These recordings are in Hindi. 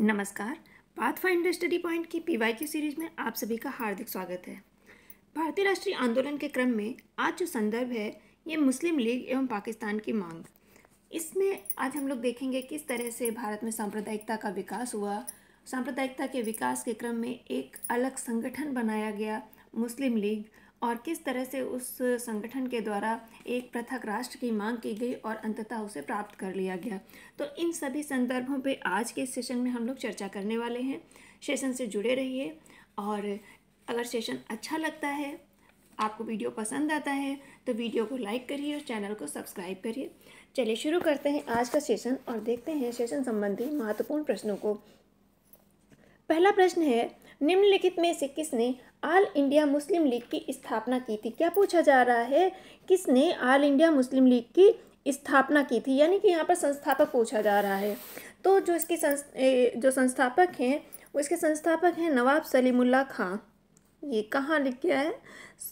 नमस्कार पाथ फाइंडर स्टडी पॉइंट की पीवाई की सीरीज में आप सभी का हार्दिक स्वागत है भारतीय राष्ट्रीय आंदोलन के क्रम में आज जो संदर्भ है ये मुस्लिम लीग एवं पाकिस्तान की मांग इसमें आज हम लोग देखेंगे किस तरह से भारत में सांप्रदायिकता का विकास हुआ सांप्रदायिकता के विकास के क्रम में एक अलग संगठन बनाया गया मुस्लिम लीग और किस तरह से उस संगठन के द्वारा एक पृथक राष्ट्र की मांग की गई और अंततः उसे प्राप्त कर लिया गया तो इन सभी संदर्भों पे आज के सेशन में हम लोग चर्चा करने वाले हैं सेशन से जुड़े रहिए और अगर सेशन अच्छा लगता है आपको वीडियो पसंद आता है तो वीडियो को लाइक करिए और चैनल को सब्सक्राइब करिए चलिए शुरू करते हैं आज का सेशन और देखते हैं सेशन संबंधी महत्वपूर्ण प्रश्नों को पहला प्रश्न है निम्नलिखित में से किसने ऑल इंडिया मुस्लिम लीग की स्थापना की थी क्या पूछा जा रहा है किसने ऑल इंडिया मुस्लिम लीग की स्थापना की थी यानी कि यहाँ पर संस्थापक पूछा जा रहा है तो जो इसकी संस् जो संस्थापक हैं वो इसके संस्थापक हैं नवाब सलीमुल्ला खान ये कहाँ लिख गया है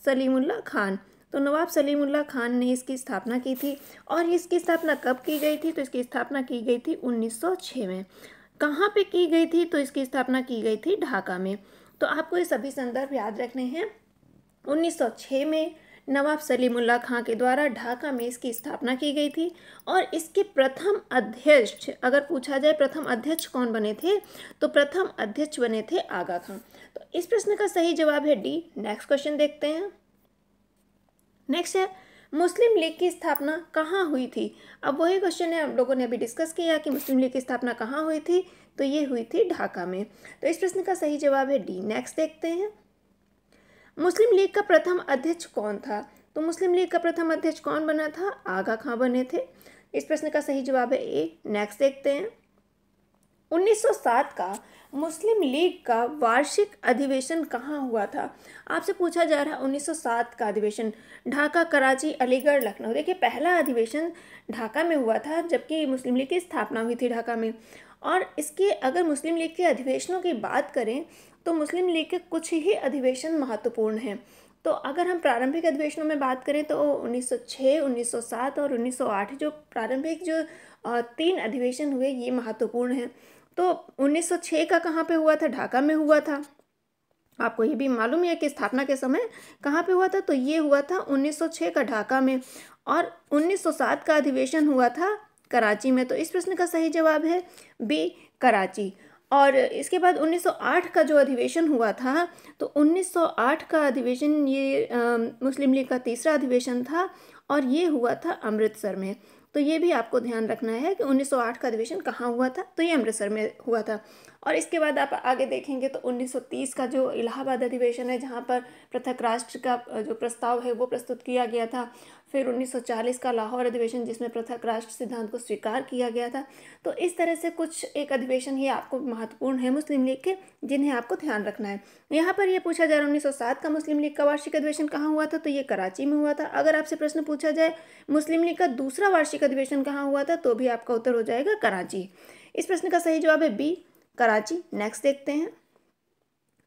सलीमुल्ला खान तो नवाब सलीमुल्ला खान ने इसकी स्थापना की थी और इसकी स्थापना कब की गई थी तो इसकी स्थापना की गई थी 1906 में कहाँ पे की गई थी तो इसकी स्थापना की गई थी ढाका में तो आपको ये सभी संदर्भ याद रखने हैं 1906 में नवाब सलीमुल्ला खां के द्वारा ढाका में इसकी स्थापना की गई थी और इसके प्रथम अध्यक्ष अगर पूछा जाए प्रथम अध्यक्ष कौन बने थे तो प्रथम अध्यक्ष बने थे आगा खां तो इस प्रश्न का सही जवाब है डी नेक्स्ट क्वेश्चन देखते हैं नेक्स्ट है मुस्लिम लीग की स्थापना कहाँ हुई थी अब वही क्वेश्चन है हम लोगों ने अभी डिस्कस किया कि मुस्लिम लीग की स्थापना कहाँ हुई थी तो ये हुई थी ढाका में तो इस प्रश्न का सही जवाब है डी नेक्स्ट देखते हैं मुस्लिम लीग का प्रथम अध्यक्ष कौन था तो मुस्लिम लीग का प्रथम अध्यक्ष कौन बना था आगा खां बने थे इस प्रश्न का सही जवाब है ए नेक्स्ट देखते हैं 1907 का मुस्लिम लीग का वार्षिक अधिवेशन कहाँ हुआ था आपसे पूछा जा रहा है 1907 का अधिवेशन ढाका कराची अलीगढ़ लखनऊ देखिए पहला अधिवेशन ढाका में हुआ था जबकि मुस्लिम लीग की स्थापना हुई थी ढाका में और इसके अगर मुस्लिम लीग के अधिवेशनों की बात करें तो मुस्लिम लीग के कुछ ही अधिवेशन महत्वपूर्ण हैं तो अगर हम प्रारंभिक अधिवेशनों में बात करें तो 1906, 1907 और 1908 जो प्रारंभिक जो तीन अधिवेशन हुए ये महत्वपूर्ण हैं तो 1906 का कहाँ पे हुआ था ढाका में हुआ था आपको ये भी मालूम है कि स्थापना के समय कहाँ पे हुआ था तो ये हुआ था 1906 का ढाका में और 1907 का अधिवेशन हुआ था कराची में तो इस प्रश्न का सही जवाब है बी कराची और इसके बाद 1908 का जो अधिवेशन हुआ था तो 1908 का अधिवेशन ये आ, मुस्लिम लीग का तीसरा अधिवेशन था और ये हुआ था अमृतसर में तो ये भी आपको ध्यान रखना है कि 1908 का अधिवेशन कहाँ हुआ था तो ये अमृतसर में हुआ था और इसके बाद आप आगे देखेंगे तो 1930 का जो इलाहाबाद अधिवेशन है जहाँ पर पृथक राष्ट्र का जो प्रस्ताव है वो प्रस्तुत किया गया था फिर 1940 का लाहौर अधिवेशन जिसमें पृथक राष्ट्र सिद्धांत को स्वीकार किया गया था तो इस तरह से कुछ एक अधिवेशन ही आपको महत्वपूर्ण है मुस्लिम लीग के जिन्हें आपको ध्यान रखना है यहाँ पर यह पूछा जा रहा है उन्नीस का मुस्लिम लीग का वार्षिक अधिवेशन कहाँ हुआ था तो ये कराची में हुआ था अगर आपसे प्रश्न पूछा जाए मुस्लिम लीग का दूसरा वार्षिक अधिवेशन कहाँ हुआ था तो भी आपका उत्तर हो जाएगा कराची इस प्रश्न का सही जवाब है बी कराची नेक्स्ट देखते हैं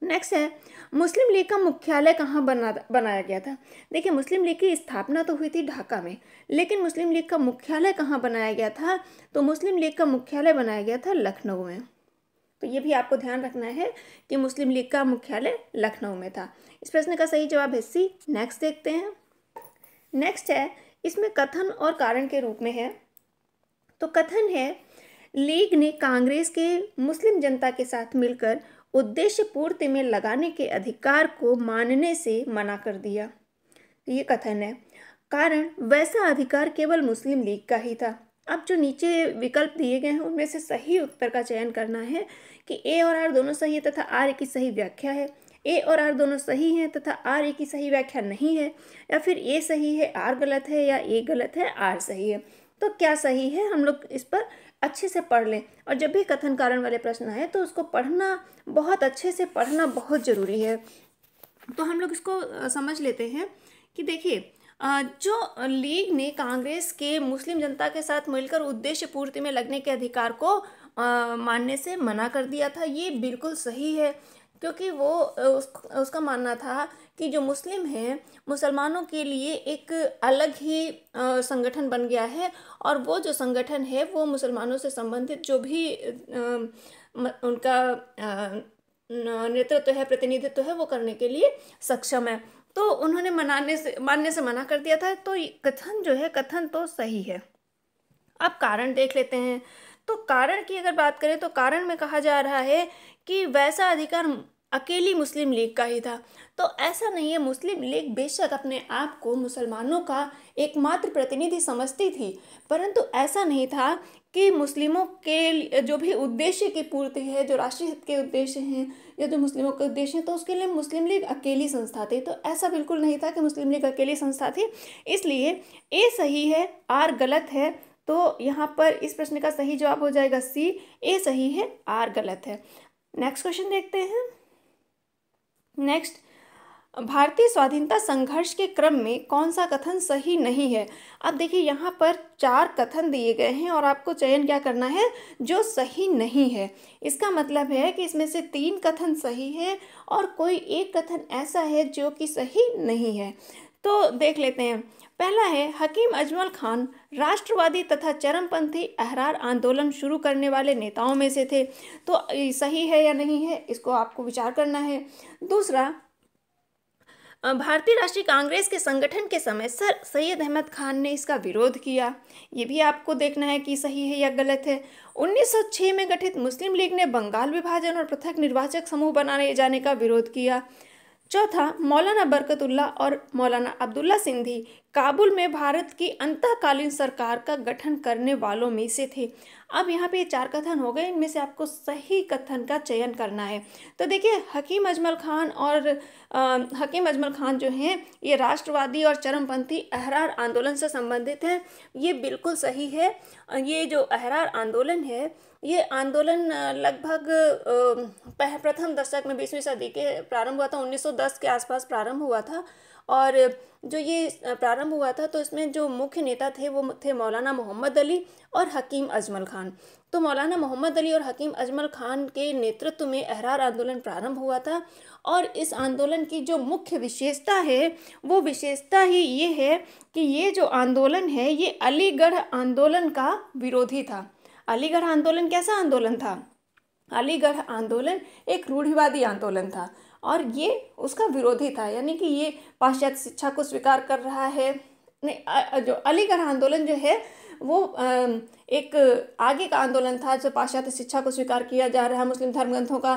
नेक्स्ट है मुस्लिम लीग का मुख्यालय कहाँ बना बनाया गया था देखिए मुस्लिम लीग की स्थापना तो हुई थी ढाका में लेकिन मुस्लिम लीग का मुख्यालय कहाँ बनाया गया था तो मुस्लिम लीग का मुख्यालय बनाया गया था लखनऊ में तो ये भी आपको ध्यान रखना है कि मुस्लिम लीग का मुख्यालय लखनऊ में था इस प्रश्न का सही जवाब है सी नेक्स्ट देखते हैं नेक्स्ट है इसमें कथन और कारण के रूप में है तो कथन है लीग ने कांग्रेस के मुस्लिम जनता के साथ मिलकर उद्देश्य पूर्ति में लगाने के अधिकार को मानने से मना कर दिया ये कथन है कारण वैसा अधिकार केवल मुस्लिम लीग का ही था अब जो नीचे विकल्प दिए गए हैं उनमें से सही उत्तर का चयन करना है कि ए और आर दोनों सही है तथा आर की सही व्याख्या है ए और आर दोनों सही हैं तथा आर ए की सही व्याख्या नहीं है या फिर ए सही है आर गलत है या ए गलत है आर सही है तो क्या सही है हम लोग इस पर अच्छे से पढ़ लें और जब भी कथन कारण वाले प्रश्न आए तो उसको पढ़ना बहुत अच्छे से पढ़ना बहुत ज़रूरी है तो हम लोग इसको समझ लेते हैं कि देखिए जो लीग ने कांग्रेस के मुस्लिम जनता के साथ मिलकर उद्देश्य पूर्ति में लगने के अधिकार को मानने से मना कर दिया था ये बिल्कुल सही है क्योंकि वो उस, उसका मानना था कि जो मुस्लिम हैं मुसलमानों के लिए एक अलग ही संगठन बन गया है और वो जो संगठन है वो मुसलमानों से संबंधित जो भी उनका नेतृत्व है प्रतिनिधित्व है वो करने के लिए सक्षम है तो उन्होंने मनाने से मानने से मना कर दिया था तो कथन जो है कथन तो सही है अब कारण देख लेते हैं तो कारण की अगर बात करें तो कारण में कहा जा रहा है कि वैसा अधिकार अकेली मुस्लिम लीग का ही था तो ऐसा नहीं है मुस्लिम लीग बेशक अपने आप को मुसलमानों का एकमात्र प्रतिनिधि समझती थी परंतु ऐसा नहीं था कि मुस्लिमों के जो भी उद्देश्य की पूर्ति है जो राष्ट्रीय हित के उद्देश्य हैं या जो मुस्लिमों के उद्देश्य हैं तो उसके लिए मुस्लिम लीग अकेली संस्था थी तो ऐसा बिल्कुल नहीं था कि मुस्लिम लीग अकेली संस्था थी इसलिए ए सही है आर गलत है तो यहाँ पर इस प्रश्न का सही जवाब हो जाएगा सी ए सही है आर गलत है नेक्स्ट क्वेश्चन देखते हैं नेक्स्ट भारतीय स्वाधीनता संघर्ष के क्रम में कौन सा कथन सही नहीं है अब देखिए यहाँ पर चार कथन दिए गए हैं और आपको चयन क्या करना है जो सही नहीं है इसका मतलब है कि इसमें से तीन कथन सही है और कोई एक कथन ऐसा है जो कि सही नहीं है तो देख लेते हैं पहला है हकीम अजमल खान राष्ट्रवादी तथा चरमपंथी अहरार आंदोलन शुरू करने वाले नेताओं में से थे तो सही है या नहीं है इसको आपको विचार करना है दूसरा भारतीय राष्ट्रीय कांग्रेस के संगठन के समय सर सैयद अहमद खान ने इसका विरोध किया ये भी आपको देखना है कि सही है या गलत है 1906 में गठित मुस्लिम लीग ने बंगाल विभाजन और पृथक निर्वाचक समूह बनाने जाने का विरोध किया चौथा मौलाना बरकतुल्ला और मौलाना अब्दुल्ला सिंधी काबुल में भारत की अंतकालीन सरकार का गठन करने वालों में से थे अब यहाँ पे चार कथन हो गए इनमें से आपको सही कथन का चयन करना है तो देखिए हकीम अजमल खान और आ, हकीम अजमल खान जो हैं ये राष्ट्रवादी और चरमपंथी अहरार आंदोलन से संबंधित हैं ये बिल्कुल सही है ये जो अहरार आंदोलन है ये आंदोलन लगभग प्रथम दशक में बीसवीं सदी के प्रारंभ हुआ था 1910 के आसपास प्रारंभ हुआ था और जो ये प्रारंभ हुआ था तो इसमें जो मुख्य नेता थे वो थे मौलाना मोहम्मद अली और हकीम अजमल खान तो मौलाना मोहम्मद अली और हकीम अजमल खान के नेतृत्व में अहरार आंदोलन प्रारंभ हुआ था और इस आंदोलन की जो मुख्य विशेषता है वो विशेषता ही ये है कि ये जो आंदोलन है ये अलीगढ़ आंदोलन का विरोधी था अलीगढ़ आंदोलन कैसा आंदोलन था अलीगढ़ आंदोलन एक रूढ़िवादी आंदोलन था और ये उसका विरोधी था यानी कि ये पाश्चात्य शिक्षा को स्वीकार कर रहा है नहीं जो अलीगढ़ आंदोलन जो है वो एक आगे का आंदोलन था जो पाश्चात्य शिक्षा को स्वीकार किया जा रहा है मुस्लिम धर्म ग्रंथों का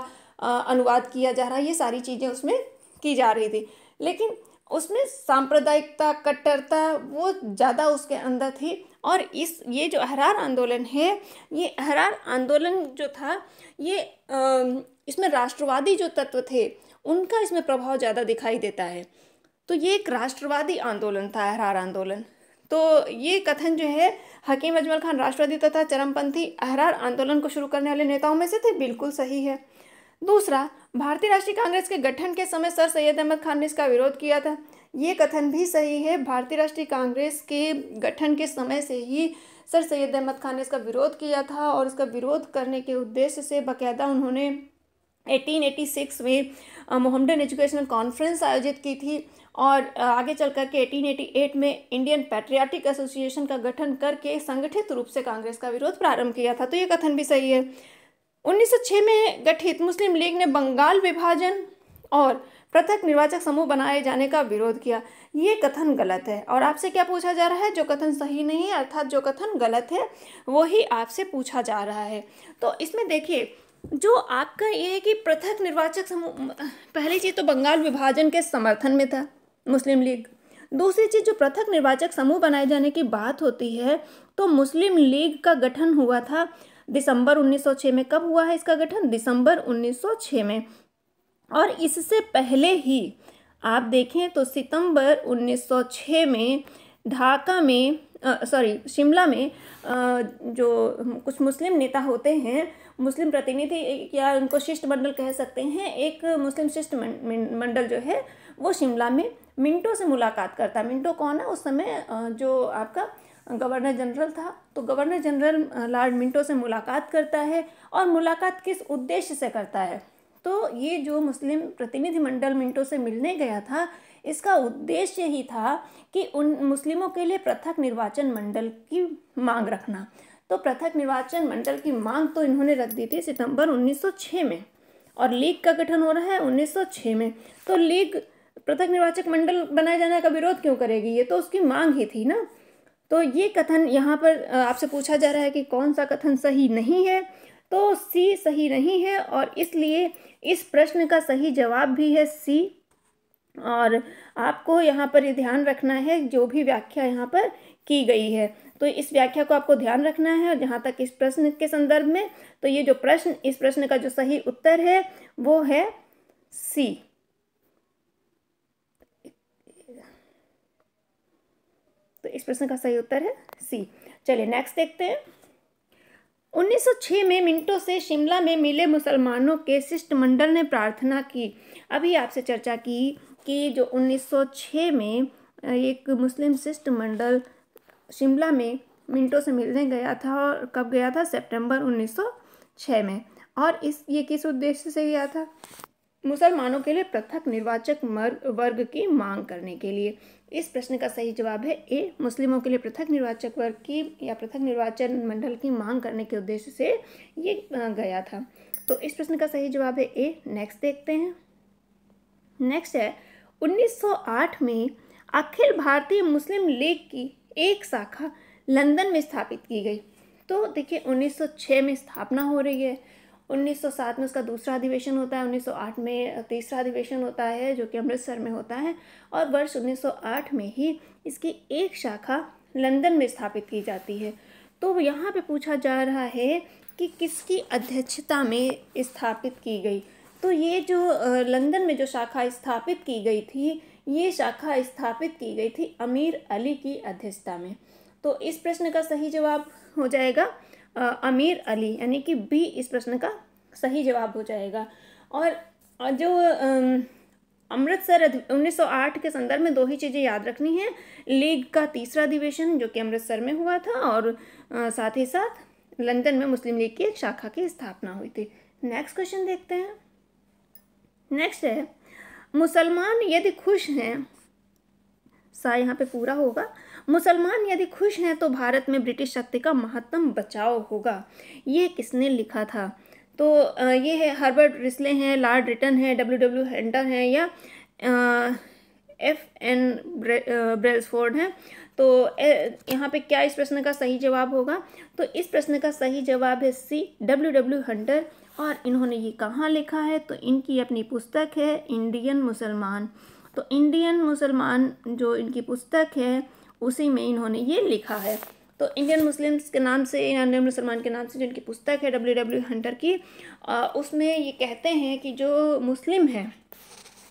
अनुवाद किया जा रहा है ये सारी चीज़ें उसमें की जा रही थी लेकिन उसमें सांप्रदायिकता कट्टरता वो ज़्यादा उसके अंदर थी और इस ये जो अहरार आंदोलन है ये अहरार आंदोलन जो था ये इसमें राष्ट्रवादी जो तत्व थे उनका इसमें प्रभाव ज़्यादा दिखाई देता है तो ये एक राष्ट्रवादी आंदोलन था अहरार आंदोलन तो ये कथन जो है हकीम अजमल खान राष्ट्रवादी तथा चरमपंथी अहरार आंदोलन को शुरू करने वाले नेताओं में से थे बिल्कुल सही है दूसरा भारतीय राष्ट्रीय कांग्रेस के गठन के समय सर सैयद अहमद खान ने इसका विरोध किया था ये कथन भी सही है भारतीय राष्ट्रीय कांग्रेस के गठन के समय से ही सर सैयद अहमद खान ने इसका विरोध किया था और इसका विरोध करने के उद्देश्य से बाकायदा उन्होंने 1886 में मोहम्मडन एजुकेशनल कॉन्फ्रेंस आयोजित की थी और आगे चल करके 1888 में इंडियन पैट्रियाटिक एसोसिएशन का गठन करके संगठित रूप से कांग्रेस का विरोध प्रारंभ किया था तो ये कथन भी सही है 1906 में गठित मुस्लिम लीग ने बंगाल विभाजन और पृथक निर्वाचक समूह बनाए जाने का विरोध किया ये कथन गलत है और आपसे क्या पूछा जा रहा है जो कथन सही नहीं है अर्थात जो कथन गलत है वही आपसे पूछा जा रहा है तो इसमें देखिए जो आपका ये है कि पृथक निर्वाचक समूह पहली चीज़ तो बंगाल विभाजन के समर्थन में था मुस्लिम लीग दूसरी चीज़ जो पृथक निर्वाचक समूह बनाए जाने की बात होती है तो मुस्लिम लीग का गठन हुआ था दिसंबर 1906 में कब हुआ है इसका गठन दिसंबर 1906 में और इससे पहले ही आप देखें तो सितंबर 1906 में ढाका में सॉरी शिमला में आ, जो कुछ मुस्लिम नेता होते हैं मुस्लिम प्रतिनिधि या उनको शिष्टमंडल कह सकते हैं एक मुस्लिम शिष्टमंडल जो है वो शिमला में मिंटो से मुलाकात करता मिंटो कौन है उस समय जो आपका गवर्नर जनरल था तो गवर्नर जनरल लॉर्ड मिंटो से मुलाकात करता है और मुलाकात किस उद्देश्य से करता है तो ये जो मुस्लिम प्रतिनिधिमंडल मिंटो से मिलने गया था इसका उद्देश्य ही था कि उन मुस्लिमों के लिए पृथक निर्वाचन मंडल की मांग रखना तो पृथक निर्वाचन मंडल की मांग तो इन्होंने रख दी थी सितंबर 1906 में और लीग का गठन हो रहा है 1906 में तो लीग पृथक निर्वाचक मंडल बनाए जाने का विरोध क्यों करेगी ये तो उसकी मांग ही थी ना तो ये कथन यहाँ पर आपसे पूछा जा रहा है कि कौन सा कथन सही नहीं है तो सी सही नहीं है और इसलिए इस प्रश्न का सही जवाब भी है सी और आपको यहाँ पर ध्यान रखना है जो भी व्याख्या यहाँ पर की गई है तो इस व्याख्या को आपको ध्यान रखना है और जहाँ तक इस प्रश्न के संदर्भ में तो ये जो प्रश्न इस प्रश्न का जो सही उत्तर है वो है सी तो इस प्रश्न का सही उत्तर है सी चलिए नेक्स्ट देखते हैं 1906 में मिंटो से शिमला में मिले मुसलमानों के शिष्टमंडल ने प्रार्थना की अभी आपसे चर्चा की कि जो 1906 में एक मुस्लिम शिष्टमंडल शिमला में मिंटो से मिलने गया था और कब गया था सितंबर 1906 में और इस ये किस उद्देश्य से गया था मुसलमानों के लिए पृथक निर्वाचक वर्ग की मांग करने के लिए इस प्रश्न का सही जवाब है ए मुस्लिमों के लिए पृथक निर्वाचक वर्ग की या पृथक निर्वाचन मंडल की मांग करने के उद्देश्य से ये गया था तो इस प्रश्न का सही जवाब है ए नेक्स्ट देखते हैं नेक्स्ट है 1908 में अखिल भारतीय मुस्लिम लीग की एक शाखा लंदन में स्थापित की गई तो देखिए 1906 में स्थापना हो रही है 1907 में उसका दूसरा अधिवेशन होता है 1908 में तीसरा अधिवेशन होता है जो कि अमृतसर में होता है और वर्ष 1908 में ही इसकी एक शाखा लंदन में स्थापित की जाती है तो यहाँ पे पूछा जा रहा है कि किसकी अध्यक्षता में स्थापित की गई तो ये जो लंदन में जो शाखा स्थापित की गई थी ये शाखा स्थापित की गई थी अमीर अली की अध्यक्षता में तो इस प्रश्न का सही जवाब हो जाएगा अमीर अली यानी कि बी इस प्रश्न का सही जवाब हो जाएगा और जो अमृतसर उन्नीस सौ आठ के संदर्भ में दो ही चीज़ें याद रखनी है लीग का तीसरा अधिवेशन जो कि अमृतसर में हुआ था और साथ ही साथ लंदन में मुस्लिम लीग की एक शाखा की स्थापना हुई थी नेक्स्ट क्वेश्चन देखते हैं नेक्स्ट है मुसलमान यदि खुश हैं सा यहाँ पे पूरा होगा मुसलमान यदि खुश हैं तो भारत में ब्रिटिश शक्ति का महत्तम बचाव होगा ये किसने लिखा था तो ये है हर्बर्ट रिस्ले हैं लार्ड रिटन है डब्ल्यू डब्ल्यू हेंटर हैं या एफ एन ब्रेल्सफोर्ड हैं तो यहाँ पे क्या इस प्रश्न का सही जवाब होगा तो इस प्रश्न का सही जवाब है सी डब्ल्यू डब्ल्यू हंटर और इन्होंने ये कहाँ लिखा है तो इनकी अपनी पुस्तक है इंडियन मुसलमान तो इंडियन मुसलमान जो इनकी पुस्तक है उसी में इन्होंने ये लिखा है तो इंडियन मुस्लिम्स के नाम से इंडियन मुसलमान के नाम से जिनकी पुस्तक है डब्ल्यू डब्ल्यू हंटर की आ, उसमें ये कहते हैं कि जो मुस्लिम हैं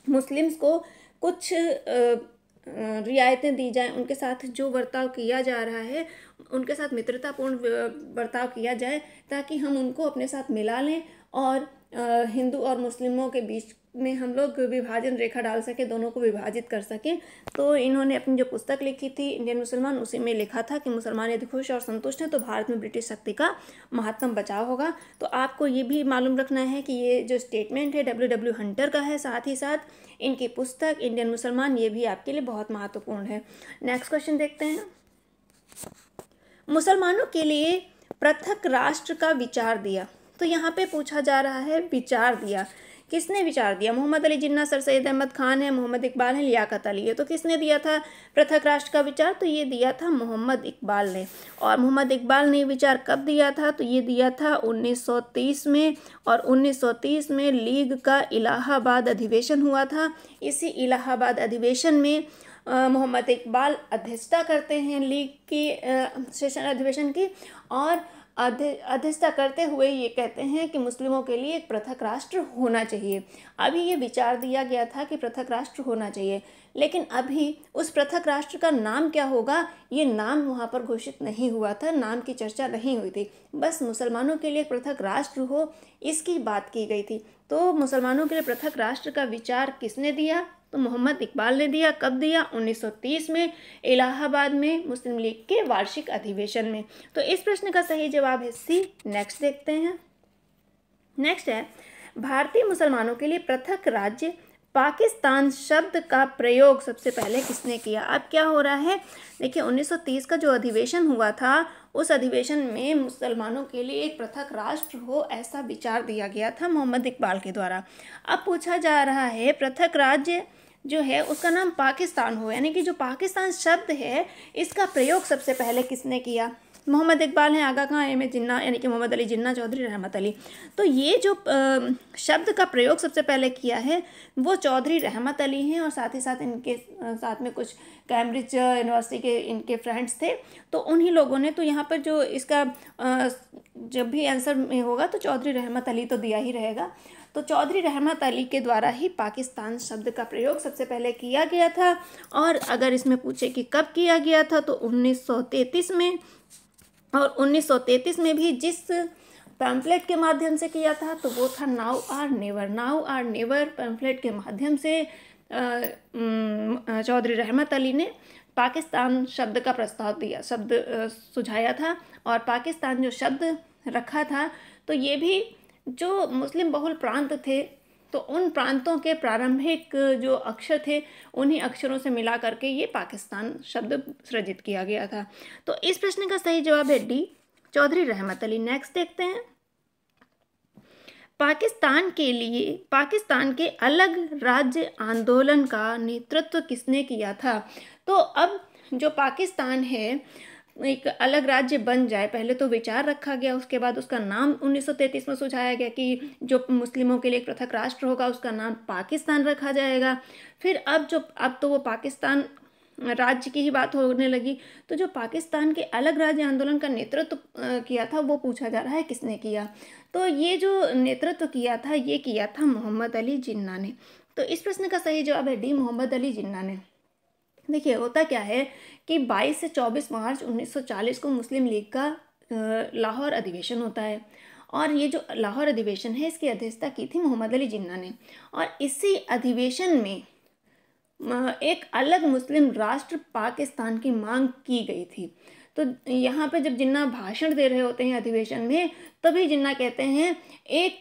मुस्लिम्स को कुछ रियायतें दी जाएं उनके साथ जो बर्ताव किया जा रहा है उनके साथ मित्रतापूर्ण बर्ताव किया जाए ताकि हम उनको अपने साथ मिला लें और हिंदू और मुस्लिमों के बीच में हम लोग विभाजन रेखा डाल सकें दोनों को विभाजित कर सकें तो इन्होंने अपनी जो पुस्तक लिखी थी इंडियन मुसलमान उसी में लिखा था कि मुसलमान यदि खुश और संतुष्ट हैं तो भारत में ब्रिटिश शक्ति का महत्तम बचाव होगा तो आपको ये भी मालूम रखना है कि ये जो स्टेटमेंट है डब्ल्यू डब्ल्यू हंटर का है साथ ही साथ इनकी पुस्तक इंडियन मुसलमान ये भी आपके लिए बहुत महत्वपूर्ण है नेक्स्ट क्वेश्चन देखते हैं मुसलमानों के लिए पृथक राष्ट्र का विचार दिया तो यहाँ पे पूछा जा रहा है विचार दिया किसने विचार दिया मोहम्मद अली जिन्ना सर सैद अहमद खान है मोहम्मद इकबाल है लियाकत अली है तो किसने दिया था पृथक राष्ट्र का विचार तो ये दिया था मोहम्मद इकबाल ने और मोहम्मद इकबाल ने विचार कब दिया था तो ये दिया था 1930 में और 1930 में लीग का इलाहाबाद अधिवेशन हुआ था इसी इलाहाबाद अधिवेशन में मोहम्मद इकबाल अध्यक्षता करते हैं लीग की सेशन अधिवेशन की और अध्यक्षता करते हुए ये कहते हैं कि मुस्लिमों के लिए एक पृथक राष्ट्र होना चाहिए अभी ये विचार दिया गया था कि पृथक राष्ट्र होना चाहिए लेकिन अभी उस पृथक राष्ट्र का नाम क्या होगा ये नाम वहाँ पर घोषित नहीं हुआ था नाम की चर्चा नहीं हुई थी बस मुसलमानों के लिए पृथक राष्ट्र हो इसकी बात की गई थी तो मुसलमानों के लिए पृथक राष्ट्र का विचार किसने दिया तो मोहम्मद इकबाल ने दिया कब दिया 1930 में इलाहाबाद में मुस्लिम लीग के वार्षिक अधिवेशन में तो इस प्रश्न का सही जवाब है सी नेक्स्ट देखते हैं नेक्स्ट है भारतीय मुसलमानों के लिए पृथक राज्य पाकिस्तान शब्द का प्रयोग सबसे पहले किसने किया अब क्या हो रहा है देखिए 1930 का जो अधिवेशन हुआ था उस अधिवेशन में मुसलमानों के लिए एक पृथक राष्ट्र हो ऐसा विचार दिया गया था मोहम्मद इकबाल के द्वारा अब पूछा जा रहा है पृथक राज्य जो है उसका नाम पाकिस्तान हो यानी कि जो पाकिस्तान शब्द है इसका प्रयोग सबसे पहले किसने किया मोहम्मद इकबाल हैं आगा खां एम ए जिन्ना यानी कि मोहम्मद अली जिन्ना चौधरी रहमत अली तो ये जो शब्द का प्रयोग सबसे पहले किया है वो चौधरी रहमत अली हैं और साथ ही साथ इनके साथ में कुछ कैम्ब्रिज यूनिवर्सिटी के इनके फ्रेंड्स थे तो उन्हीं लोगों ने तो यहाँ पर जो इसका जब भी आंसर होगा तो चौधरी रहमत अली तो दिया ही रहेगा तो चौधरी रहमत अली के द्वारा ही पाकिस्तान शब्द का प्रयोग सबसे पहले किया गया था और अगर इसमें पूछे कि कब किया गया था तो 1933 में और 1933 में भी जिस पैम्फलेट के माध्यम से किया था तो वो था now or never now or never pamphlet के माध्यम से चौधरी रहमत अली ने पाकिस्तान शब्द का प्रस्ताव दिया शब्द सुझाया था और पाकिस्तान जो शब्द रखा था तो ये भी जो मुस्लिम बहुल प्रांत थे तो उन प्रांतों के प्रारंभिक जो अक्षर थे उन्हीं अक्षरों से मिला करके ये पाकिस्तान शब्द सृजित किया गया था तो इस प्रश्न का सही जवाब है डी चौधरी रहमत अली नेक्स्ट देखते हैं पाकिस्तान के लिए पाकिस्तान के अलग राज्य आंदोलन का नेतृत्व किसने किया था तो अब जो पाकिस्तान है एक अलग राज्य बन जाए पहले तो विचार रखा गया उसके बाद उसका नाम 1933 में सुझाया गया कि जो मुस्लिमों के लिए एक पृथक राष्ट्र होगा उसका नाम पाकिस्तान रखा जाएगा फिर अब जो अब तो वो पाकिस्तान राज्य की ही बात होने लगी तो जो पाकिस्तान के अलग राज्य आंदोलन का नेतृत्व किया था वो पूछा जा रहा है किसने किया तो ये जो नेतृत्व किया था ये किया था मोहम्मद अली जिन्ना ने तो इस प्रश्न का सही जवाब है डी मोहम्मद अली जिन्ना ने देखिए होता क्या है कि 22 से 24 मार्च 1940 को मुस्लिम लीग का लाहौर अधिवेशन होता है और ये जो लाहौर अधिवेशन है इसकी अध्यक्षता की थी मोहम्मद अली जिन्ना ने और इसी अधिवेशन में एक अलग मुस्लिम राष्ट्र पाकिस्तान की मांग की गई थी तो यहाँ पे जब जिन्ना भाषण दे रहे होते हैं अधिवेशन में तभी जिन्ना कहते हैं एक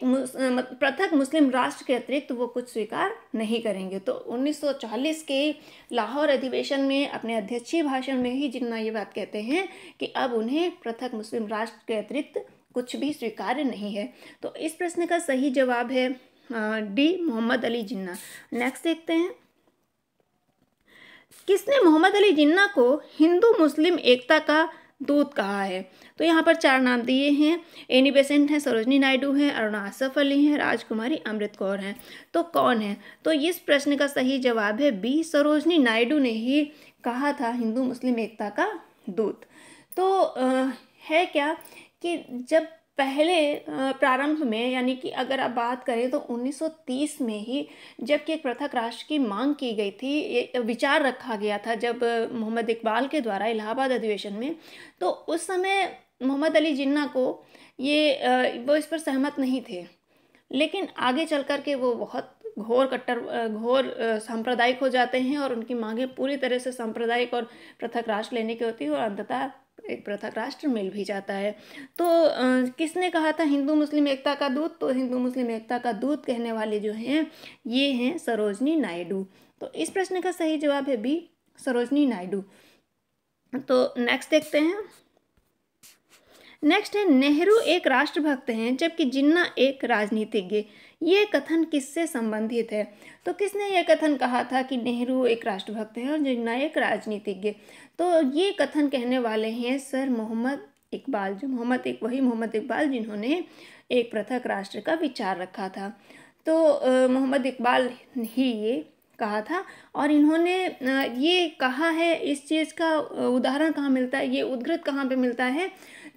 पृथक मुस्लिम राष्ट्र के अतिरिक्त वो कुछ स्वीकार नहीं करेंगे तो 1940 के लाहौर अधिवेशन में अपने अध्यक्षीय भाषण में ही जिन्ना ये बात कहते हैं कि अब उन्हें पृथक मुस्लिम राष्ट्र के अतिरिक्त कुछ भी स्वीकार्य नहीं है तो इस प्रश्न का सही जवाब है डी मोहम्मद अली जिन्ना नेक्स्ट देखते हैं किसने मोहम्मद अली जिन्ना को हिंदू मुस्लिम एकता का दूत कहा है तो यहाँ पर चार नाम दिए हैं एनी बेसेंट हैं सरोजनी नायडू हैं अरुणा आसफ अली हैं राजकुमारी अमृत कौर हैं तो कौन है तो इस प्रश्न का सही जवाब है बी सरोजनी नायडू ने ही कहा था हिंदू मुस्लिम एकता का दूत तो आ, है क्या कि जब पहले प्रारंभ में यानी कि अगर आप बात करें तो 1930 में ही जबकि एक पृथक राष्ट्र की मांग की गई थी विचार रखा गया था जब मोहम्मद इकबाल के द्वारा इलाहाबाद अधिवेशन में तो उस समय मोहम्मद अली जिन्ना को ये वो इस पर सहमत नहीं थे लेकिन आगे चल कर के वो बहुत घोर कट्टर घोर सांप्रदायिक हो जाते हैं और उनकी मांगें पूरी तरह से सांप्रदायिक और पृथक राष्ट्र लेने की होती है और अंततः एक प्रथक राष्ट्र मिल भी जाता है तो किसने कहा था हिंदू मुस्लिम एकता का दूत तो हिंदू मुस्लिम एकता का दूत कहने वाले जो हैं ये हैं सरोजनी नायडू तो इस प्रश्न का सही जवाब है बी सरोजनी नायडू तो नेक्स्ट देखते हैं नेक्स्ट है नेहरू एक राष्ट्रभक्त हैं जबकि जिन्ना एक राजनीतिज्ञ ये कथन किससे संबंधित है तो किसने यह कथन कहा था कि नेहरू एक राष्ट्रभक्त हैं और जिन्ना एक राजनीतिज्ञ तो ये कथन कहने वाले हैं सर मोहम्मद इकबाल जो मोहम्मद एक वही मोहम्मद इकबाल जिन्होंने एक पृथक राष्ट्र का विचार रखा था तो मोहम्मद इकबाल ही ये कहा था और इन्होंने ये कहा है इस चीज़ का उदाहरण कहाँ मिलता है ये उद्घृत कहाँ पे मिलता है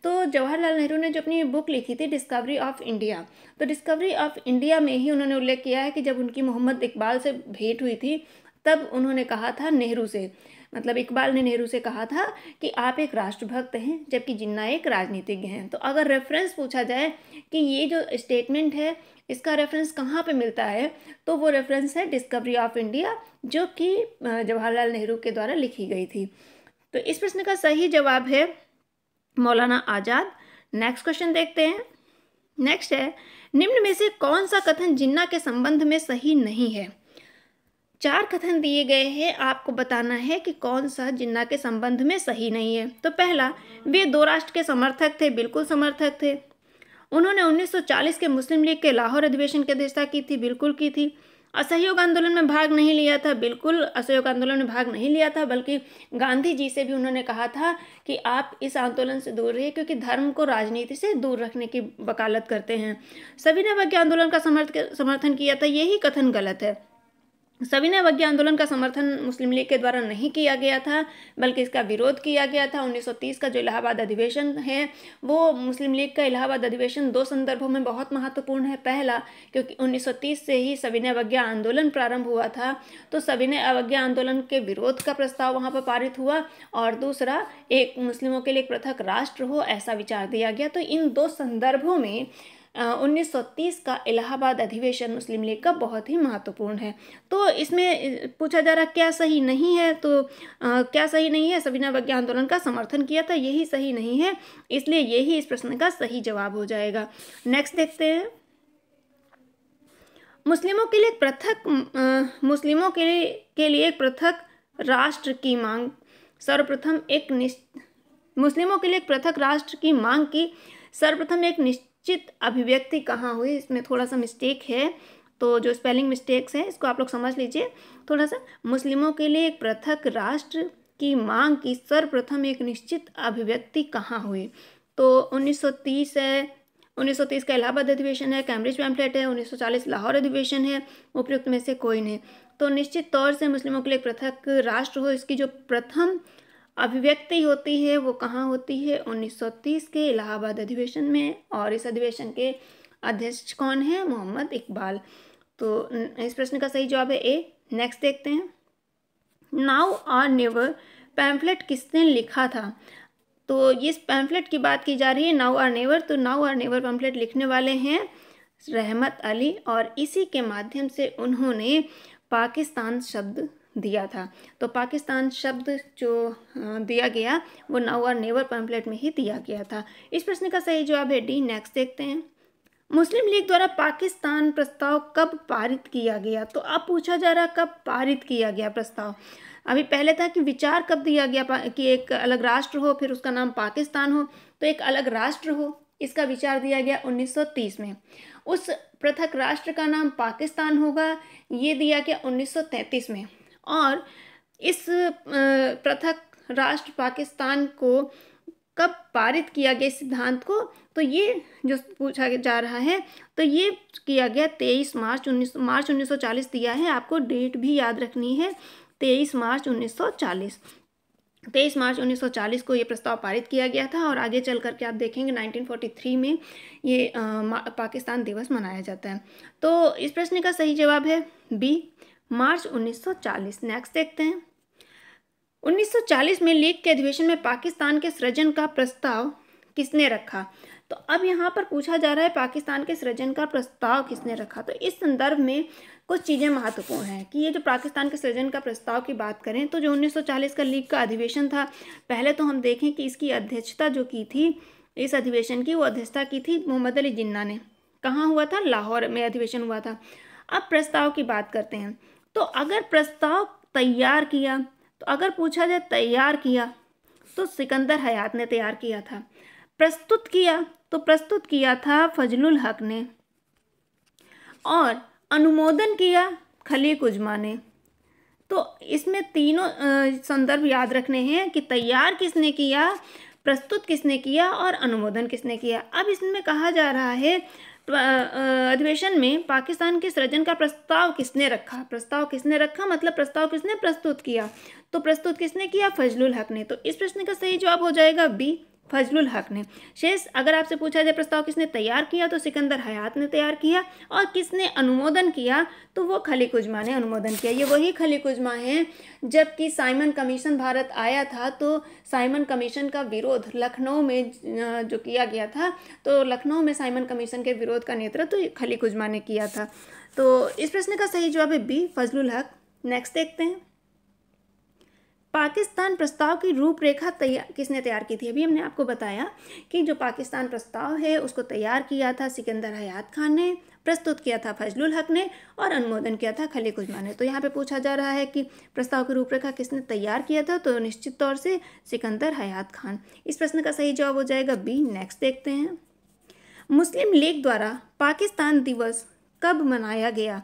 तो जवाहरलाल नेहरू ने जो अपनी बुक लिखी थी डिस्कवरी ऑफ इंडिया तो डिस्कवरी ऑफ इंडिया में ही उन्होंने उल्लेख किया है कि जब उनकी मोहम्मद इकबाल से भेंट हुई थी तब उन्होंने कहा था नेहरू से मतलब इकबाल ने नेहरू से कहा था कि आप एक राष्ट्रभक्त हैं जबकि जिन्ना एक राजनीतिज्ञ हैं तो अगर रेफरेंस पूछा जाए कि ये जो स्टेटमेंट है इसका रेफरेंस कहाँ पे मिलता है तो वो रेफरेंस है डिस्कवरी ऑफ इंडिया जो कि जवाहरलाल नेहरू के द्वारा लिखी गई थी तो इस प्रश्न का सही जवाब है मौलाना आज़ाद नेक्स्ट क्वेश्चन देखते हैं नेक्स्ट है निम्न में से कौन सा कथन जिन्ना के संबंध में सही नहीं है चार कथन दिए गए हैं आपको बताना है कि कौन सा जिन्ना के संबंध में सही नहीं है तो पहला वे दो राष्ट्र के समर्थक थे बिल्कुल समर्थक थे उन्होंने 1940 के मुस्लिम लीग के लाहौर अधिवेशन की अध्यक्षता की थी बिल्कुल की थी असहयोग आंदोलन में भाग नहीं लिया था बिल्कुल असहयोग आंदोलन में भाग नहीं लिया था बल्कि गांधी जी से भी उन्होंने कहा था कि आप इस आंदोलन से दूर रहिए क्योंकि धर्म को राजनीति से दूर रखने की वकालत करते हैं सभी ने वज्ञ आंदोलन का समर्थ समर्थन किया था यही कथन गलत है सविनय अवज्ञा आंदोलन का समर्थन मुस्लिम लीग के द्वारा नहीं किया गया था बल्कि इसका विरोध किया गया था 1930 का जो इलाहाबाद अधिवेशन है वो मुस्लिम लीग का इलाहाबाद अधिवेशन दो संदर्भों में बहुत महत्वपूर्ण है पहला क्योंकि 1930 से ही सविनय अवज्ञा आंदोलन प्रारंभ हुआ था तो सविनय अवज्ञा आंदोलन के विरोध का प्रस्ताव वहाँ पर पारित हुआ और दूसरा एक मुस्लिमों के लिए एक पृथक राष्ट्र हो ऐसा विचार दिया गया तो इन दो संदर्भों में उन्नीस का इलाहाबाद अधिवेशन मुस्लिम लीग का बहुत ही महत्वपूर्ण है तो इसमें पूछा जा रहा क्या सही नहीं है तो आ, क्या सही नहीं है सविना वज्ञा आंदोलन का समर्थन किया था यही सही नहीं है इसलिए यही इस प्रश्न का सही जवाब हो जाएगा नेक्स्ट देखते हैं मुस्लिमों के लिए पृथक मुस्लिमों के लिए के लिए एक पृथक राष्ट्र की मांग सर्वप्रथम एक निश्च मुस्लिमों के लिए एक पृथक राष्ट्र की मांग की सर्वप्रथम एक निश्च चित अभिव्यक्ति कहाँ हुई इसमें थोड़ा सा मिस्टेक है तो जो स्पेलिंग मिस्टेक्स हैं इसको आप लोग समझ लीजिए थोड़ा सा मुस्लिमों के लिए एक पृथक राष्ट्र की मांग की सर्वप्रथम एक निश्चित अभिव्यक्ति कहाँ हुई तो 1930 है 1930 का इलाहाबाद अधिवेशन है कैम्ब्रिज पैम्फलेट है 1940 लाहौर अधिवेशन है उपयुक्त में से कोई नहीं तो निश्चित तौर से मुस्लिमों के लिए पृथक राष्ट्र हो इसकी जो प्रथम अभिव्यक्ति होती है वो कहाँ होती है 1930 के इलाहाबाद अधिवेशन में और इस अधिवेशन के अध्यक्ष कौन है मोहम्मद इकबाल तो इस प्रश्न का सही जवाब है ए नेक्स्ट देखते हैं नाउ और नेवर पैम्फलेट किसने लिखा था तो इस पैम्फलेट की बात की जा रही है नाउ और नेवर तो नाउ और नेवर पैम्फलेट लिखने वाले हैं रहमत अली और इसी के माध्यम से उन्होंने पाकिस्तान शब्द दिया था तो पाकिस्तान शब्द जो दिया गया वो नाउ और नेवर पम्पलेट में ही दिया गया था इस प्रश्न का सही जवाब है डी नेक्स्ट देखते हैं मुस्लिम लीग द्वारा पाकिस्तान प्रस्ताव कब पारित किया गया तो अब पूछा जा रहा कब पारित किया गया प्रस्ताव अभी पहले था कि विचार कब दिया गया कि एक अलग राष्ट्र हो फिर उसका नाम पाकिस्तान हो तो एक अलग राष्ट्र हो इसका विचार दिया गया 1930 में उस पृथक राष्ट्र का नाम पाकिस्तान होगा ये दिया गया 1933 में और इस पृथक राष्ट्र पाकिस्तान को कब पारित किया गया सिद्धांत को तो ये जो पूछा जा रहा है तो ये किया गया तेईस मार्च उन्नीस मार्च उन्नीस सौ चालीस दिया है आपको डेट भी याद रखनी है तेईस मार्च उन्नीस सौ चालीस तेईस मार्च उन्नीस सौ चालीस को ये प्रस्ताव पारित किया गया था और आगे चल करके आप देखेंगे फोर्टी थ्री में ये आ, पाकिस्तान दिवस मनाया जाता है तो इस प्रश्न का सही जवाब है बी मार्च 1940 नेक्स्ट देखते हैं 1940 में लीग के अधिवेशन में पाकिस्तान के सृजन का प्रस्ताव किसने रखा तो अब यहाँ पर पूछा जा रहा है पाकिस्तान के सृजन का प्रस्ताव किसने रखा तो इस संदर्भ में कुछ चीज़ें महत्वपूर्ण हैं कि ये जो पाकिस्तान के सृजन का प्रस्ताव की बात करें तो जो 1940 का लीग का अधिवेशन था पहले तो हम देखें कि इसकी अध्यक्षता जो की थी इस अधिवेशन की वो अध्यक्षता की थी मोहम्मद अली जिन्ना ने कहाँ हुआ था लाहौर में अधिवेशन हुआ था अब प्रस्ताव की बात करते हैं तो अगर प्रस्ताव तैयार किया तो अगर पूछा जाए तैयार किया तो सिकंदर हयात ने तैयार किया था प्रस्तुत किया तो प्रस्तुत किया था फजलुल हक ने और अनुमोदन किया खली कुजमा ने तो इसमें तीनों संदर्भ याद रखने हैं कि तैयार किसने किया प्रस्तुत किसने किया और अनुमोदन किसने किया अब इसमें कहा जा रहा है अधिवेशन में पाकिस्तान के सृजन का प्रस्ताव किसने रखा प्रस्ताव किसने रखा मतलब प्रस्ताव किसने प्रस्तुत किया तो प्रस्तुत किसने किया फजलुल हक ने तो इस प्रश्न का सही जवाब हो जाएगा बी फजलुल हक ने शेष अगर आपसे पूछा जाए प्रस्ताव किसने तैयार किया तो सिकंदर हयात ने तैयार किया और किसने अनुमोदन किया तो वो खली कुजमा ने अनुमोदन किया ये वही खली कुजमा हैं जबकि साइमन कमीशन भारत आया था तो साइमन कमीशन का विरोध लखनऊ में जो किया गया था तो लखनऊ में साइमन कमीशन के विरोध का नेतृत्व तो खली कुजमा ने किया था तो इस प्रश्न का सही जवाब है बी फजलुल हक नेक्स्ट देखते हैं पाकिस्तान प्रस्ताव की रूपरेखा तैयार किसने तैयार की थी अभी हमने आपको बताया कि जो पाकिस्तान प्रस्ताव है उसको तैयार किया था सिकंदर हयात खान ने प्रस्तुत किया था फजलुल हक ने और अनुमोदन किया था खली उजमा ने तो यहाँ पे पूछा जा रहा है कि प्रस्ताव की रूपरेखा किसने तैयार किया था तो निश्चित तौर से सिकंदर हयात खान इस प्रश्न का सही जवाब हो जाएगा बी नेक्स्ट देखते हैं मुस्लिम लीग द्वारा पाकिस्तान दिवस कब मनाया गया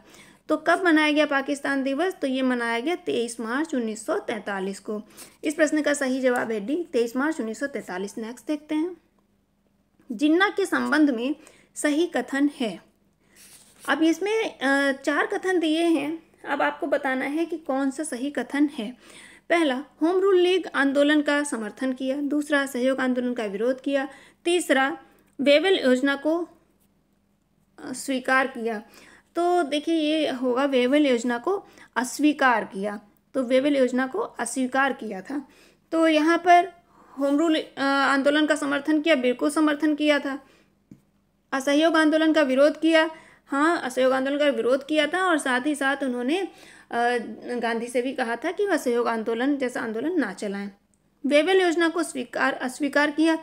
तो कब मनाया गया पाकिस्तान दिवस तो ये मनाया गया तेईस मार्च 1943 को इस प्रश्न का सही जवाब है डी तेईस मार्च 1943 नेक्स्ट देखते हैं जिन्ना के संबंध में सही कथन है अब इसमें चार कथन दिए हैं अब आपको बताना है कि कौन सा सही कथन है पहला होम रूल लीग आंदोलन का समर्थन किया दूसरा सहयोग आंदोलन का विरोध किया तीसरा वेवेल योजना को स्वीकार किया तो देखिए ये होगा वेवल योजना को अस्वीकार किया तो वेवल योजना को अस्वीकार किया था तो यहाँ पर होम रूल आंदोलन का समर्थन किया बिल्कुल समर्थन किया था असहयोग आंदोलन का विरोध किया हाँ असहयोग आंदोलन का विरोध किया था और साथ ही साथ उन्होंने गांधी से भी कहा था कि वह असहयोग आंदोलन जैसा आंदोलन ना चलाएं वेवल योजना को स्वीकार अस्वीकार किया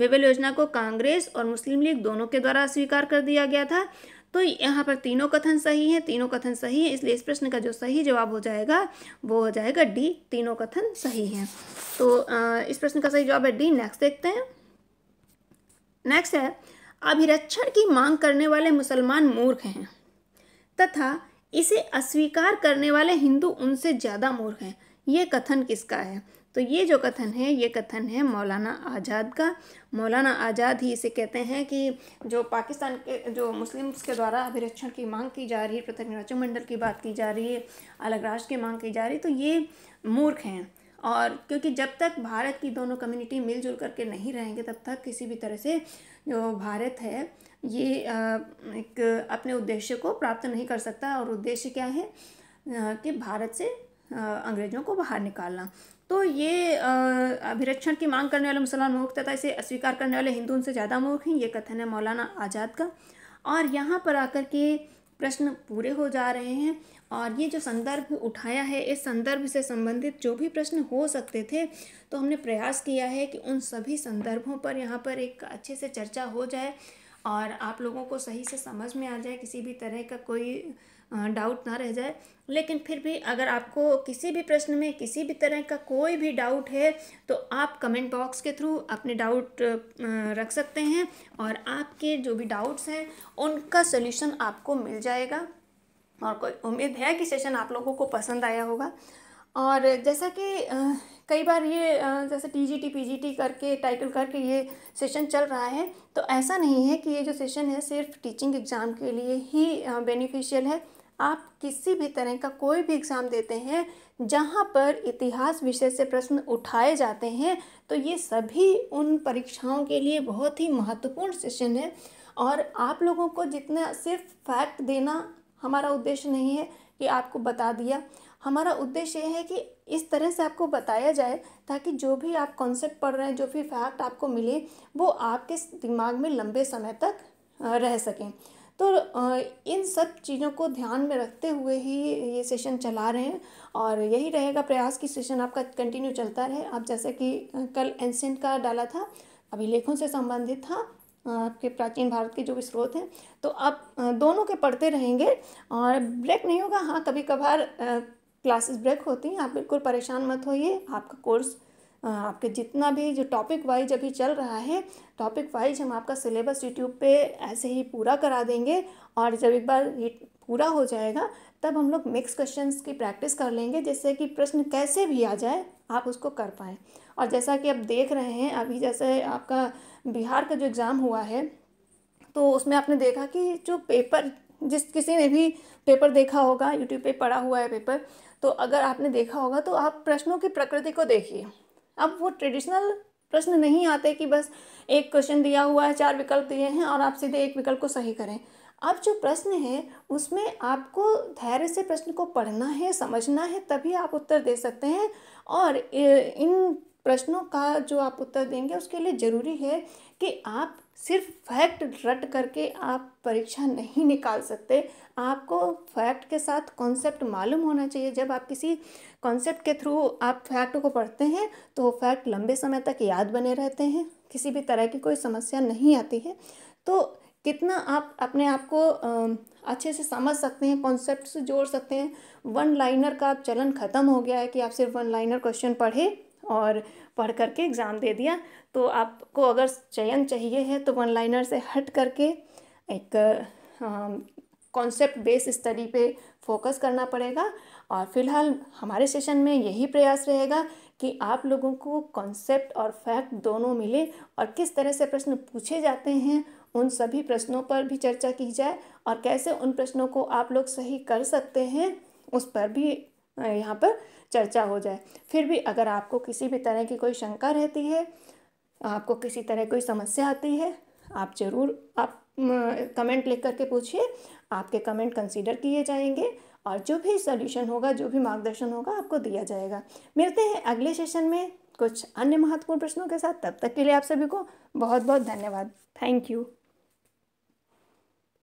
वेवल योजना को कांग्रेस और मुस्लिम लीग दोनों के द्वारा अस्वीकार कर दिया गया था तो यहाँ पर तीनों कथन सही है तीनों कथन सही है इसलिए इस प्रश्न का जो सही जवाब हो जाएगा वो हो जाएगा डी तीनों कथन सही है तो इस प्रश्न का सही जवाब है डी नेक्स्ट देखते हैं नेक्स्ट है अभिरक्षण की मांग करने वाले मुसलमान मूर्ख हैं तथा इसे अस्वीकार करने वाले हिंदू उनसे ज़्यादा मूर्ख हैं ये कथन किसका है तो ये जो कथन है ये कथन है मौलाना आज़ाद का मौलाना आज़ाद ही इसे कहते हैं कि जो पाकिस्तान के जो मुस्लिम्स के द्वारा अभिरक्षण की मांग की जा रही है पृथक निर्वाचन मंडल की बात की जा रही है अलग राष्ट्र की मांग की जा रही है तो ये मूर्ख हैं और क्योंकि जब तक भारत की दोनों कम्युनिटी मिलजुल करके नहीं रहेंगे तब तक किसी भी तरह से जो भारत है ये एक अपने उद्देश्य को प्राप्त नहीं कर सकता और उद्देश्य क्या है कि भारत से अंग्रेज़ों को बाहर निकालना तो ये अभिरक्षण की मांग करने वाले मुसलमान मूर्ख तथा इसे अस्वीकार करने वाले हिंदू उनसे ज़्यादा मूर्ख हैं ये कथन है मौलाना आज़ाद का और यहाँ पर आकर के प्रश्न पूरे हो जा रहे हैं और ये जो संदर्भ उठाया है इस संदर्भ से संबंधित जो भी प्रश्न हो सकते थे तो हमने प्रयास किया है कि उन सभी संदर्भों पर यहाँ पर एक अच्छे से चर्चा हो जाए और आप लोगों को सही से समझ में आ जाए किसी भी तरह का कोई डाउट ना रह जाए लेकिन फिर भी अगर आपको किसी भी प्रश्न में किसी भी तरह का कोई भी डाउट है तो आप कमेंट बॉक्स के थ्रू अपने डाउट रख सकते हैं और आपके जो भी डाउट्स हैं उनका सोल्यूशन आपको मिल जाएगा और कोई उम्मीद है कि सेशन आप लोगों को पसंद आया होगा और जैसा कि कई बार ये जैसे T T G P G T करके टाइटल करके ये सेशन चल रहा है तो ऐसा नहीं है कि ये जो सेशन है सिर्फ टीचिंग एग्ज़ाम के लिए ही बेनिफिशियल है आप किसी भी तरह का कोई भी एग्ज़ाम देते हैं जहाँ पर इतिहास विषय से प्रश्न उठाए जाते हैं तो ये सभी उन परीक्षाओं के लिए बहुत ही महत्वपूर्ण सेशन है और आप लोगों को जितना सिर्फ फैक्ट देना हमारा उद्देश्य नहीं है कि आपको बता दिया हमारा उद्देश्य ये है कि इस तरह से आपको बताया जाए ताकि जो भी आप कॉन्सेप्ट पढ़ रहे हैं जो भी फैक्ट आपको मिले वो आपके दिमाग में लंबे समय तक रह सकें तो इन सब चीज़ों को ध्यान में रखते हुए ही ये सेशन चला रहे हैं और यही रहेगा प्रयास कि सेशन आपका कंटिन्यू चलता रहे आप जैसे कि कल एंसेंट का डाला था अभिलेखों से संबंधित था आपके प्राचीन भारत के जो भी स्रोत हैं तो आप दोनों के पढ़ते रहेंगे और ब्रेक नहीं होगा हाँ कभी कभार क्लासेस ब्रेक होती हैं आप बिल्कुल परेशान मत होइए आपका कोर्स आपके जितना भी जो टॉपिक वाइज अभी चल रहा है टॉपिक वाइज हम आपका सिलेबस यूट्यूब पे ऐसे ही पूरा करा देंगे और जब एक बार ये पूरा हो जाएगा तब हम लोग मिक्स क्वेश्चंस की प्रैक्टिस कर लेंगे जिससे कि प्रश्न कैसे भी आ जाए आप उसको कर पाएँ और जैसा कि आप देख रहे हैं अभी जैसे आपका बिहार का जो एग्ज़ाम हुआ है तो उसमें आपने देखा कि जो पेपर जिस किसी ने भी पेपर देखा होगा यूट्यूब पे पढ़ा हुआ है पेपर तो अगर आपने देखा होगा तो आप प्रश्नों की प्रकृति को देखिए अब वो ट्रेडिशनल प्रश्न नहीं आते कि बस एक क्वेश्चन दिया हुआ है चार विकल्प दिए हैं और आप सीधे एक विकल्प को सही करें अब जो प्रश्न है उसमें आपको धैर्य से प्रश्न को पढ़ना है समझना है तभी आप उत्तर दे सकते हैं और इन प्रश्नों का जो आप उत्तर देंगे उसके लिए ज़रूरी है कि आप सिर्फ फैक्ट रट करके आप परीक्षा नहीं निकाल सकते आपको फैक्ट के साथ कॉन्सेप्ट मालूम होना चाहिए जब आप किसी कॉन्सेप्ट के थ्रू आप फैक्ट को पढ़ते हैं तो वो फैक्ट लंबे समय तक याद बने रहते हैं किसी भी तरह की कोई समस्या नहीं आती है तो कितना आप अपने आप को अच्छे से समझ सकते हैं कॉन्सेप्ट से जोड़ सकते हैं वन लाइनर का आप चलन ख़त्म हो गया है कि आप सिर्फ वन लाइनर क्वेश्चन पढ़े और पढ़ करके एग्ज़ाम दे दिया तो आपको अगर चयन चाहिए है तो वन लाइनर से हट करके एक कॉन्सेप्ट बेस स्टडी पे फोकस करना पड़ेगा और फिलहाल हमारे सेशन में यही प्रयास रहेगा कि आप लोगों को कॉन्सेप्ट और फैक्ट दोनों मिले और किस तरह से प्रश्न पूछे जाते हैं उन सभी प्रश्नों पर भी चर्चा की जाए और कैसे उन प्रश्नों को आप लोग सही कर सकते हैं उस पर भी यहाँ पर चर्चा हो जाए फिर भी अगर आपको किसी भी तरह की कोई शंका रहती है आपको किसी तरह कोई समस्या आती है आप ज़रूर आप कमेंट लिख करके पूछिए आपके कमेंट कंसीडर किए जाएंगे और जो भी सॉल्यूशन होगा जो भी मार्गदर्शन होगा आपको दिया जाएगा मिलते हैं अगले सेशन में कुछ अन्य महत्वपूर्ण प्रश्नों के साथ तब तक के लिए आप सभी को बहुत बहुत धन्यवाद थैंक यू